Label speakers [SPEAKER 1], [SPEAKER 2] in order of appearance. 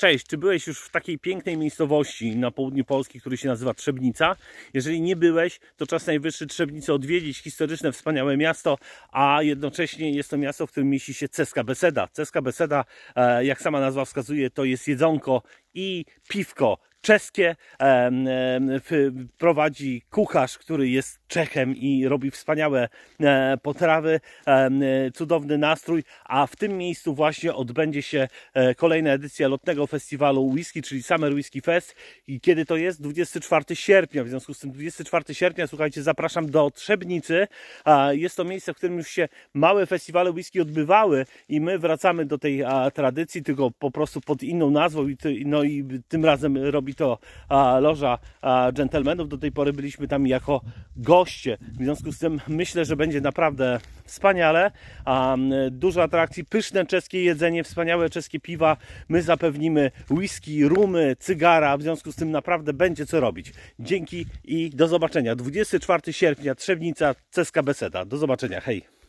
[SPEAKER 1] Cześć, czy byłeś już w takiej pięknej miejscowości na południu Polski, który się nazywa Trzebnica? Jeżeli nie byłeś, to czas najwyższy Trzebnicę odwiedzić, historyczne, wspaniałe miasto, a jednocześnie jest to miasto, w którym mieści się Ceska Beseda. Ceska Beseda, e, jak sama nazwa wskazuje, to jest jedzonko i piwko czeskie prowadzi kucharz, który jest Czechem i robi wspaniałe e, potrawy, e, cudowny nastrój, a w tym miejscu właśnie odbędzie się e, kolejna edycja lotnego festiwalu whisky, czyli Summer Whisky Fest i kiedy to jest? 24 sierpnia, w związku z tym 24 sierpnia, słuchajcie, zapraszam do Trzebnicy, jest to miejsce, w którym już się małe festiwale whisky odbywały i my wracamy do tej tradycji, tylko po prostu pod inną nazwą i, no i tym razem robimy robi to loża dżentelmenów. Do tej pory byliśmy tam jako goście. W związku z tym myślę, że będzie naprawdę wspaniale. Dużo atrakcji, pyszne czeskie jedzenie, wspaniałe czeskie piwa. My zapewnimy whisky, rumy, cygara. W związku z tym naprawdę będzie co robić. Dzięki i do zobaczenia. 24 sierpnia Trzebnica, Ceska Beseda. Do zobaczenia. Hej!